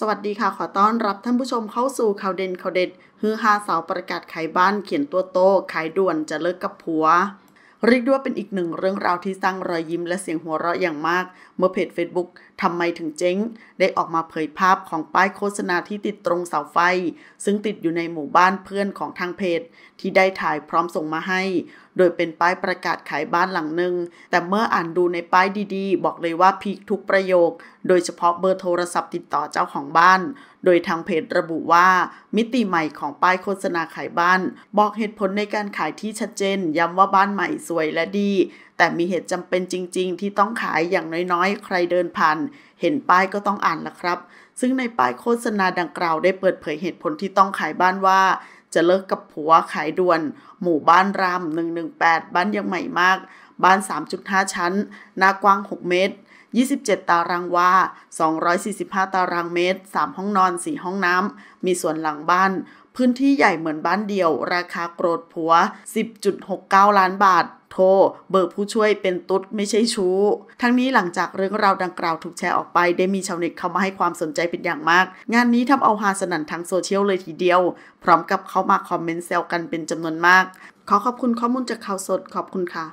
สวัสดีค่ะขอต้อนรับท่านผู้ชมเข้าสู่ข่าวเด่นข่าวเด็ดฮือฮาสาวประกาศขายบ้านเขียนตัวโตขายด่วนจะเลิกกับผัวเรียกด้วยเป็นอีกหนึ่งเรื่องราวที่สร้างรอยยิ้มและเสียงหัวเราะอย่างมาก เมื่อเพจ Facebook ทำไมถึงเจ๊ง ได้ออกมาเผยภาพของป้ายโฆษณาที่ติดตรงเสาไฟ ซึ่งติดอยู่ในหมู่บ้านเพื่อนของทางเพจ ที่ได้ถ่ายพร้อมส่งมาให้โดยเป็นป้ายประกาศขายบ้านหลังหนึ่งแต่เมื่ออ่านดูในป้ายดี ๆ บอกเลยว่าพีคทุกประโยค โดยเฉพาะเบอร์โทรศัพท์ติดต่อเจ้าของบ้าน โดยทางเพจระบุว่า มิติใหม่ของป้ายโฆษณาขายบ้าน บอกเหตุผลในการขายที่ชัดเจนย้ำว่าบ้านใหม่สวยและดี แต่มีเหตุจำเป็นจริงๆ ที่ต้องขายอย่างน้อย ๆ ใครเดินผ่านเห็นป้ายก็ต้องอ่านละครับ ซึ่งในป้ายโฆษณาดังกล่าวได้เปิดเผยเหตุผลที่ต้องขายบ้านว่าจะเลิกกับผัวขายด่วน หมู่บ้านราม118 บ้านยังใหม่มาก บ้าน 3.5 ชั้น หน้ากว้าง 6 เมตร27 ตารางวา245 ตารางเมตร 3 ห้องนอน 4 ห้องน้ำ มีส่วนหลังบ้าน พื้นที่ใหญ่เหมือนบ้านเดียว ราคาโกรธผัว 10.69 ล้านบาท โทร เบอร์ผู้ช่วยเป็นตุ๊ดไม่ใช่ชู้ ทั้งนี้หลังจากเรื่องราวดังกล่าวถูกแชร์ออกไปได้มีชาวเน็ตเข้ามาให้ความสนใจเป็นอย่างมาก งานนี้ทำเอาฮาสนั่นทั้งโซเชียลเลยทีเดียว พร้อมกับเข้ามาคอมเมนต์แซวกันเป็นจำนวนมาก ขอขอบคุณข้อมูลจากข่าวสดขอบคุณค่ะ